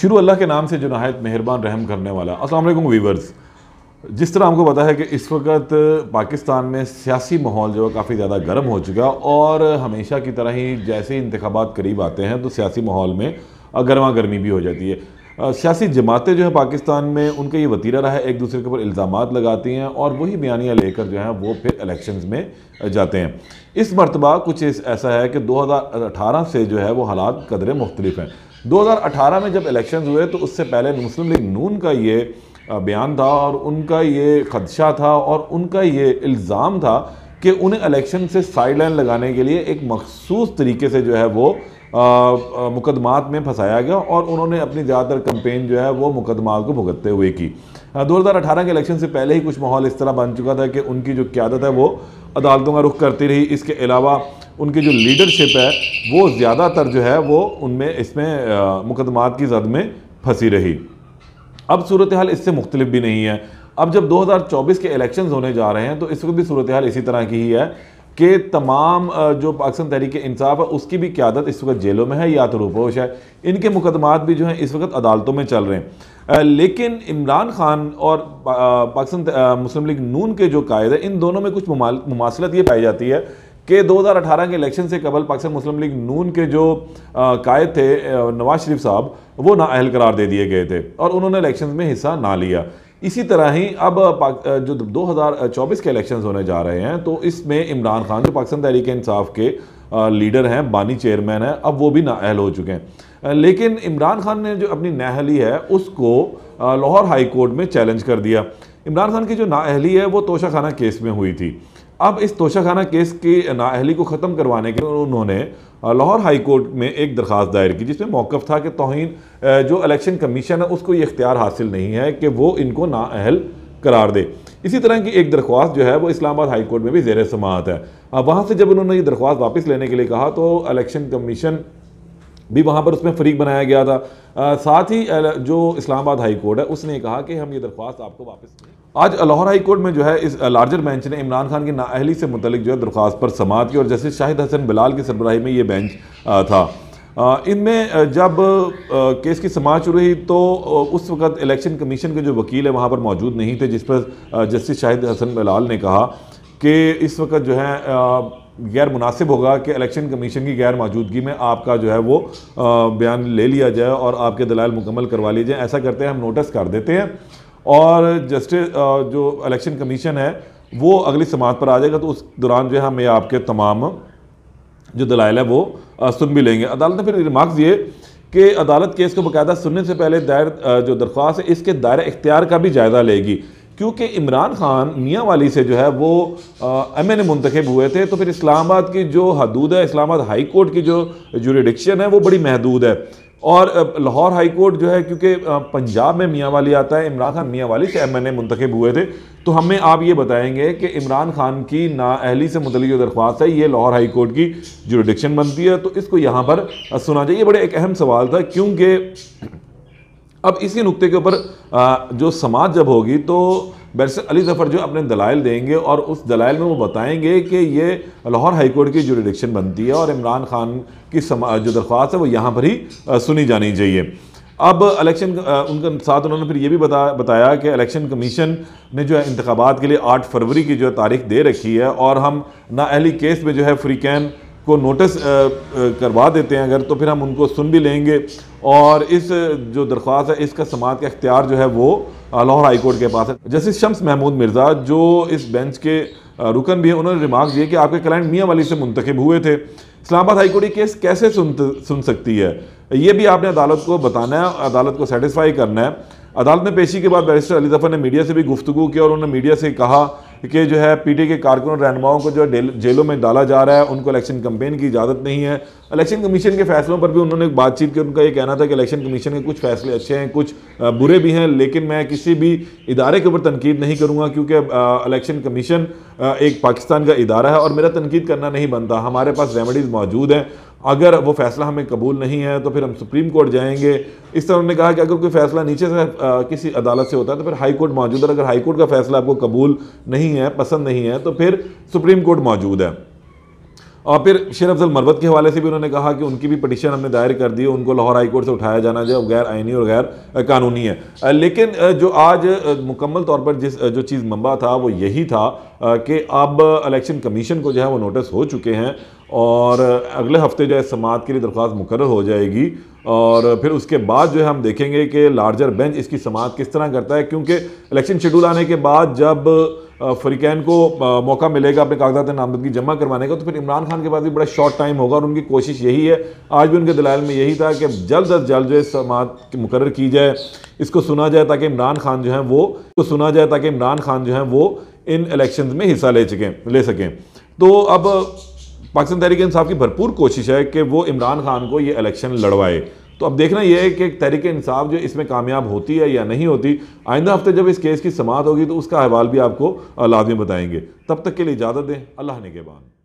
शुरू अल्लाह के नाम से जो नहायत मेहरबान रहम करने वाला अस्सलाम वालेकुम वीवर्स जिस तरह हमको पता है कि इस वक्त पाकिस्तान में सियासी माहौल जो है काफ़ी ज़्यादा गर्म हो चुका और हमेशा की तरह ही जैसे इंतबात करीब आते हैं तो सियासी माहौल में गर्मा गर्मी भी हो जाती है सियासी जमातें जो है पाकिस्तान में उनका ये वतीरा रहा है एक दूसरे के ऊपर इल्ज़ाम लगाती हैं और वही बयानियाँ लेकर जो हैं वो फिर इलेक्शन में जाते हैं इस मरतबा कुछ ऐसा है कि 2018 से जो है वो हालात कदरें मुख्तलिफ हैं 2018 में जब इलेक्शन हुए तो उससे पहले मुस्लिम लीग नून का ये बयान था और उनका ये खदशा था और उनका ये इल्ज़ाम था कि उन्हें इलेक्शन से साइड लाइन लगाने के लिए एक मखसूस तरीके से जो है वो मुकदमात में फंसाया गया और उन्होंने अपनी ज़्यादातर कंपेन जो है वो मुकदमा को भुगतते हुए की 2018 के इलेक्शन से पहले ही कुछ माहौल इस तरह बन चुका था कि उनकी जो क्यादत है वो अदालतों का रुख करती रही इसके अलावा उनकी जो लीडरशिप है वो ज़्यादातर जो है वो उनमें इसमें मुकदमात की जद में फंसी रही अब सूरत हाल इससे मुख्तलिफ भी नहीं है अब जब 2024 के इलेक्शंस होने जा रहे हैं तो इस वक्त भी सूरत हाल इसी तरह की ही है कि तमाम जो पाकिस्तान तहरीक इंसाफ है उसकी भी क्यादत इस वक्त जेलों में है या तो रूपोश है इनके मुकदमात भी जो हैं इस वक्त अदालतों में चल रहे हैं लेकिन इमरान खान और पाकिस्तान मुस्लिम लीग नून के जो कायद हैं इन दोनों में कुछ मुमासलत ये पाई जाती है कि 2018 के इलेक्शन से कबल पाकिस्तान मुस्लिम लीग नून के जो कायद थे नवाज शरीफ साहब वो अहल करार दे दिए गए थे और उन्होंने इलेक्शन में हिस्सा ना लिया इसी तरह ही अब जो 2024 के इलेक्शन होने जा रहे हैं तो इसमें इमरान खान जो पाकिस्तान तहरीक इंसाफ के लीडर हैं बानी चेयरमैन हैं अब वो भी नाअहल हो चुके हैं लेकिन इमरान खान ने जो अपनी नाअहली है उसको लाहौर हाई कोर्ट में चैलेंज कर दिया इमरान खान की जो नाअहली है वो तोशाखाना केस में हुई थी अब इस तोशाखाना केस की नाअहली को ख़त्म करवाने के उन्होंने लाहौर हाई कोर्ट में एक दरख्वास्त दायर की जिसमें मौक़ था कि तोहन जो इलेक्शन कमीशन है उसको ये इख्तियार हासिल नहीं है कि वो इनको नाअहल करार दे इसी तरह की एक दरख्वास्त जो है वो इस्लामाबाद हाई कोर्ट में भी जेर समात है वहाँ से जब उन्होंने ये दरख्वास्त वापस लेने के लिए कहा तो इलेक्शन कमीशन भी वहाँ पर उसमें फरीक बनाया गया था आ, साथ ही जो इस्लामाबाद हाई कोर्ट है उसने कहा कि हम ये दरख्वास्त आपको वापस आज लाहौर हाई कोर्ट में जो है इस लार्जर बेंच ने इमरान खान की नाअहली से मुतलिक जो है दरख्वास्त पर समात की और जस्टिस शाहिद हसन बिलाल की सरबराही में ये बेंच आ, था इनमें जब केस की समाज शुरू हुई तो उस वक्त इलेक्शन कमीशन के जो वकील है वहाँ पर मौजूद नहीं थे जिस पर जस्टिस शाहिद हसन बिलाल ने कहा कि इस वक्त जो है गैर मुनासिब होगा कि इलेक्शन कमीशन की गैर मौजूदगी में आपका जो है वो बयान ले लिया जाए और आपके दलाल मुकम्मल करवा लीजिए ऐसा करते हैं हम नोटिस कर देते हैं और जस्टिस जो इलेक्शन कमीशन है वो अगली समात पर आ जाएगा तो उस दौरान जो है हम ये आपके तमाम जो दलाइल है वो सुन भी लेंगे अदालत ने फिर रिमार्क्स दिए कि अदालत केस को बाकायदा सुनने से पहले दायर जो दरख्वास्त है इसके दायरे इख्तियार का भी जायज़ा लेगी क्योंकि इमरान खान मियाँ वाली से जो है वो एम एन ए मंतखब हुए थे तो फिर इस्लामाबाद की जो हदूद है इस्लामाबाद हाई कोर्ट की जो जुरिडिक्शन है वो बड़ी महदूद है और लाहौर हाई कोर्ट जो है क्योंकि पंजाब में मियाँ वाली आता है इमरान खान मियाँ वाली से एम एन ए मंतखब हुए थे तो हमें आप ये बताएंगे कि इमरान खान की अहली से मुतल जो दरख्वास्त है ये लाहौर हाई कोर्ट की जुरिडिक्शन बनती है तो इसको यहाँ पर सुना जाए ये बड़े एक अहम सवाल था क्योंकि अब इसी नुक्ते के ऊपर जो समाज जब होगी तो बैरिस्टर अली जफ़र जो अपने दलाइल देंगे और उस दलाइल में वो बताएंगे कि ये लाहौर हाईकोर्ट की जुडिक्शन बनती है और इमरान खान की जो दरख्वास्त है वो यहाँ पर ही सुनी जानी चाहिए अब इलेक्शन उनके साथ उन्होंने फिर ये भी बता बताया कि इलेक्शन कमीशन ने जो है इंतबात के लिए आठ फरवरी की जो है तारीख दे रखी है और हम नाअहली केस में जो है फ्री कैन को नोटिस करवा देते हैं अगर तो फिर हम उनको सुन भी लेंगे और इस जो दरख्वास्त है इसका समात का इख्तियार जो है वो लाहौर हाई कोर्ट के पास है जस्टिस शम्स महमूद मिर्ज़ा जो इस बेंच के रुकन भी हैं उन्होंने रिमार्क दिए कि आपके क्लाइंट मियाँ वाली से मुंतखब हुए थे इस्लामाबाद हाई कोर्ट ये केस कैसे सुन सुन सकती है ये भी आपने अदालत को बताना है अदालत को सेटिसफाई करना है अदालत में पेशी के बाद बैरिस्टर अली जफ़र ने मीडिया से भी गुफ्तु की और उन्होंने मीडिया से कहा कि जो है पीटी के कारकुन और रहनुमाओं को जो है जेलों में डाला जा रहा है उनको इलेक्शन कंपेन की इजाज़त नहीं है इलेक्शन कमीशन के फैसलों पर भी उन्होंने बातचीत की उनका ये कहना था कि इलेक्शन कमीशन के कुछ फैसले अच्छे हैं कुछ बुरे भी हैं लेकिन मैं किसी भी इदारे के ऊपर तनकीद नहीं करूँगा क्योंकि इलेक्शन कमीशन एक पाकिस्तान का इदारा है और मेरा तनकीद करना नहीं बनता हमारे पास रेमडीज मौजूद हैं अगर वो फैसला हमें कबूल नहीं है तो फिर हम सुप्रीम कोर्ट जाएंगे इस तरह उन्होंने कहा कि अगर कोई फैसला नीचे से आ, किसी अदालत से होता है तो फिर हाई कोर्ट मौजूद है अगर हाई कोर्ट का फैसला आपको कबूल नहीं है पसंद नहीं है तो फिर सुप्रीम कोर्ट मौजूद है और फिर शेर अफजल मरवत के हवाले से भी उन्होंने कहा कि उनकी भी पटिशन हमने दायर कर दी है उनको लाहौर हाईकोर्ट से उठाया जाना जो गैर आइनी और गैर कानूनी है लेकिन जो आज मुकम्मल तौर पर जिस जो चीज़ मंबा था वो यही था कि अब इलेक्शन कमीशन को जो है वो नोटिस हो चुके हैं और अगले हफ्ते जो है समात के लिए दरख्वास्त मुकर हो जाएगी और फिर उसके बाद जो है हम देखेंगे कि लार्जर बेंच इसकी समात किस तरह करता है क्योंकि इलेक्शन शेड्यूल आने के बाद जब फरीकैन को मौका मिलेगा अपने कागजात नामजदगी जमा करवाने का तो फिर इमरान खान के पास भी बड़ा शॉर्ट टाइम होगा और उनकी कोशिश यही है आज भी उनके दलाल में यही था कि जल्द अज जल्द जो है समात मुकर की जाए इसको सुना जाए ताकि इमरान खान जो है वो इसको सुना जाए ताकि इमरान खान जो है वो इन इलेक्शन में हिस्सा ले सकें ले सकें तो अब पाकिस्तान तहरीक इंसाफ की भरपूर कोशिश है कि वो इमरान खान को ये इलेक्शन लड़वाए तो अब देखना यह है कि तहरीक इंसाफ जो इसमें कामयाब होती है या नहीं होती आइंदा हफ्ते जब इस केस की समात होगी तो उसका अहवाल भी आपको लाजमी बताएंगे तब तक के लिए इजाज़त दें अल्लाह ने के बाद